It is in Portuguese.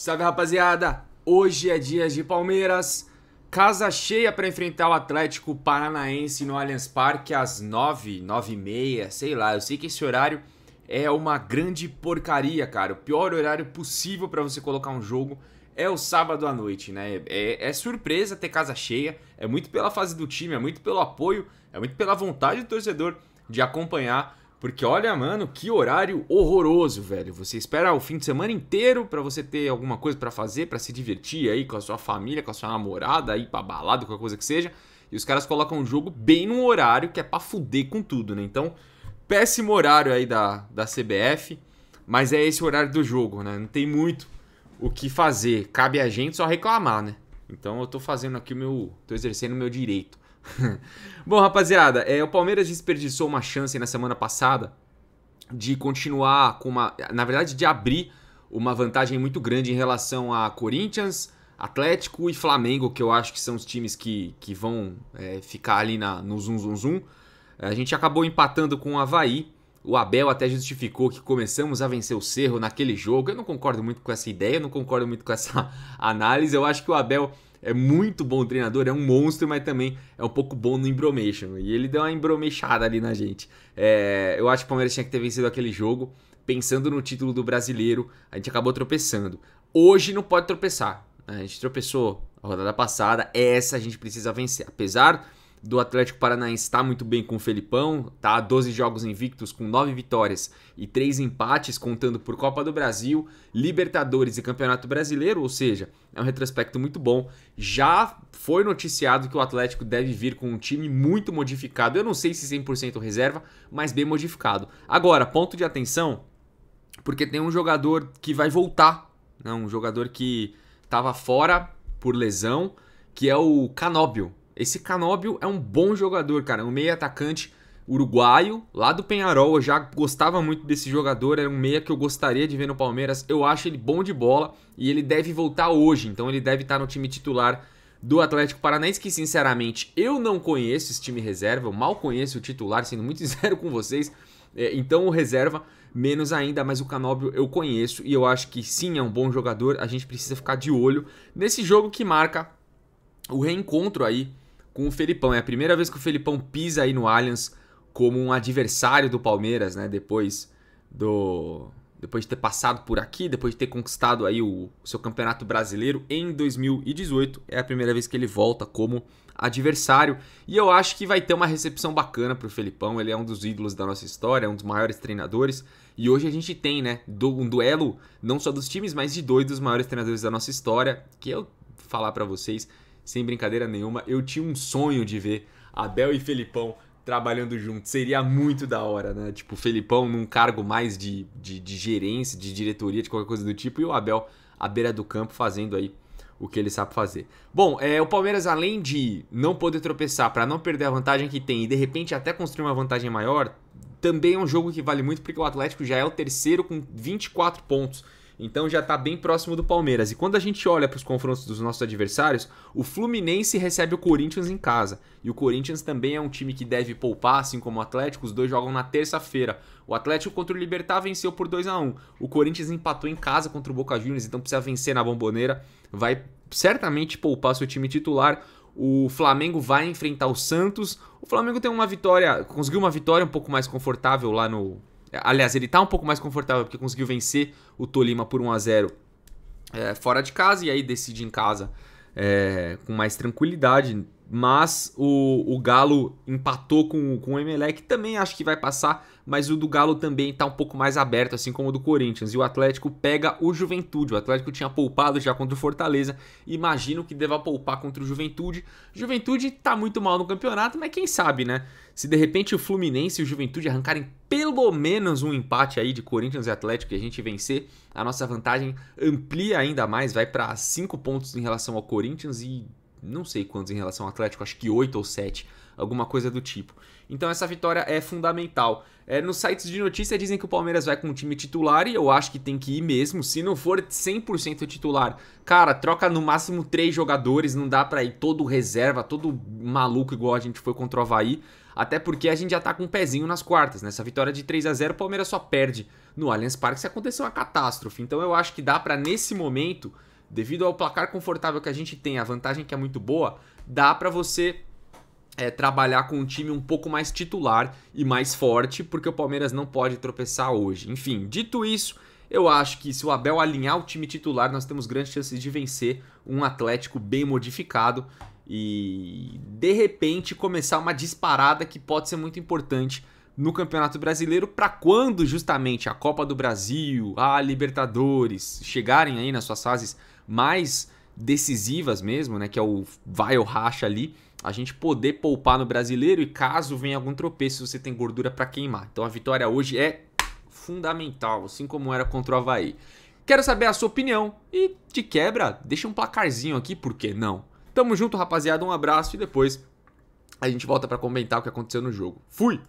Salve rapaziada! Hoje é dia de Palmeiras. Casa cheia para enfrentar o Atlético Paranaense no Allianz Parque às 9, 9 e meia, sei lá. Eu sei que esse horário é uma grande porcaria, cara. O pior horário possível para você colocar um jogo é o sábado à noite, né? É, é, surpresa ter casa cheia, é muito pela fase do time, é muito pelo apoio, é muito pela vontade do torcedor de acompanhar porque olha, mano, que horário horroroso, velho. Você espera o fim de semana inteiro para você ter alguma coisa para fazer, para se divertir aí com a sua família, com a sua namorada, aí pra balada, qualquer coisa que seja. E os caras colocam o jogo bem num horário que é pra fuder com tudo, né? Então, péssimo horário aí da, da CBF, mas é esse horário do jogo, né? Não tem muito o que fazer. Cabe a gente só reclamar, né? Então eu tô fazendo aqui o meu. tô exercendo o meu direito. Bom, rapaziada, é, o Palmeiras desperdiçou uma chance na semana passada de continuar com uma. Na verdade, de abrir uma vantagem muito grande em relação a Corinthians, Atlético e Flamengo, que eu acho que são os times que, que vão é, ficar ali na, no zoom, zoom, zoom. A gente acabou empatando com o Havaí. O Abel até justificou que começamos a vencer o Cerro naquele jogo. Eu não concordo muito com essa ideia, não concordo muito com essa análise. Eu acho que o Abel é muito bom treinador, é um monstro, mas também é um pouco bom no embromation. E ele deu uma embromeixada ali na gente. É, eu acho que o Palmeiras tinha que ter vencido aquele jogo. Pensando no título do brasileiro, a gente acabou tropeçando. Hoje não pode tropeçar. Né? A gente tropeçou a rodada passada, essa a gente precisa vencer. Apesar do Atlético Paranaense está muito bem com o Felipão, tá? 12 jogos invictos com 9 vitórias e 3 empates, contando por Copa do Brasil, Libertadores e Campeonato Brasileiro, ou seja, é um retrospecto muito bom. Já foi noticiado que o Atlético deve vir com um time muito modificado. Eu não sei se 100% reserva, mas bem modificado. Agora, ponto de atenção, porque tem um jogador que vai voltar, né? um jogador que estava fora por lesão, que é o Canóbio, esse Canóbio é um bom jogador, cara. É um meio atacante uruguaio, lá do Penharol. Eu já gostava muito desse jogador, era um meia que eu gostaria de ver no Palmeiras. Eu acho ele bom de bola e ele deve voltar hoje, então ele deve estar no time titular do Atlético Paranaense, que sinceramente eu não conheço esse time reserva, eu mal conheço o titular, sendo muito zero com vocês. É, então o reserva menos ainda, mas o Canóbio eu conheço e eu acho que sim, é um bom jogador. A gente precisa ficar de olho nesse jogo que marca o reencontro aí com o Felipão. É a primeira vez que o Felipão pisa aí no Allianz como um adversário do Palmeiras, né? Depois do depois de ter passado por aqui, depois de ter conquistado aí o, o seu Campeonato Brasileiro em 2018, é a primeira vez que ele volta como adversário e eu acho que vai ter uma recepção bacana para o Felipão. Ele é um dos ídolos da nossa história, é um dos maiores treinadores e hoje a gente tem, né, um duelo não só dos times, mas de dois dos maiores treinadores da nossa história, que eu falar para vocês sem brincadeira nenhuma, eu tinha um sonho de ver Abel e Felipão trabalhando juntos. Seria muito da hora, né? Tipo, o Felipão num cargo mais de, de, de gerência, de diretoria, de qualquer coisa do tipo, e o Abel à beira do campo fazendo aí o que ele sabe fazer. Bom, é, o Palmeiras, além de não poder tropeçar para não perder a vantagem que tem e de repente até construir uma vantagem maior, também é um jogo que vale muito porque o Atlético já é o terceiro com 24 pontos. Então já está bem próximo do Palmeiras. E quando a gente olha para os confrontos dos nossos adversários, o Fluminense recebe o Corinthians em casa. E o Corinthians também é um time que deve poupar, assim como o Atlético. Os dois jogam na terça-feira. O Atlético contra o Libertar venceu por 2 a 1 O Corinthians empatou em casa contra o Boca Juniors, então precisa vencer na bomboneira. Vai certamente poupar seu time titular. O Flamengo vai enfrentar o Santos. O Flamengo tem uma vitória, conseguiu uma vitória um pouco mais confortável lá no Aliás, ele está um pouco mais confortável porque conseguiu vencer o Tolima por 1 a 0 é, eh, fora de casa e aí decide em casa é, com mais tranquilidade mas o, o Galo empatou com, com o Emelec, também acho que vai passar, mas o do Galo também está um pouco mais aberto, assim como o do Corinthians. E o Atlético pega o Juventude. O Atlético tinha poupado já contra o Fortaleza, imagino que deva poupar contra o Juventude. Juventude está muito mal no campeonato, mas quem sabe, né? Se de repente o Fluminense e o Juventude arrancarem pelo menos um empate aí de Corinthians e Atlético e a gente vencer, a nossa vantagem amplia ainda mais, vai para 5 pontos em relação ao Corinthians e não sei quantos em relação ao Atlético, acho que 8 ou 7, alguma coisa do tipo. Então essa vitória é fundamental. É, nos sites de notícia dizem que o Palmeiras vai com o time titular e eu acho que tem que ir mesmo. Se não for 100% titular, cara, troca no máximo 3 jogadores, não dá pra ir todo reserva, todo maluco igual a gente foi contra o Havaí. Até porque a gente já tá com um pezinho nas quartas. Nessa né? vitória de 3 a 0 o Palmeiras só perde no Allianz Parque se aconteceu uma catástrofe. Então eu acho que dá para nesse momento devido ao placar confortável que a gente tem, a vantagem que é muito boa, dá para você é, trabalhar com um time um pouco mais titular e mais forte, porque o Palmeiras não pode tropeçar hoje. Enfim, dito isso, eu acho que se o Abel alinhar o time titular, nós temos grandes chances de vencer um Atlético bem modificado e de repente começar uma disparada que pode ser muito importante no Campeonato Brasileiro para quando justamente a Copa do Brasil, a Libertadores chegarem aí nas suas fases mais decisivas mesmo, né, que é o vai ou racha ali, a gente poder poupar no brasileiro e caso venha algum tropeço, você tem gordura para queimar. Então a vitória hoje é fundamental, assim como era contra o Havaí. Quero saber a sua opinião e, de quebra, deixa um placarzinho aqui, por que não? Tamo junto, rapaziada, um abraço e depois a gente volta para comentar o que aconteceu no jogo. Fui!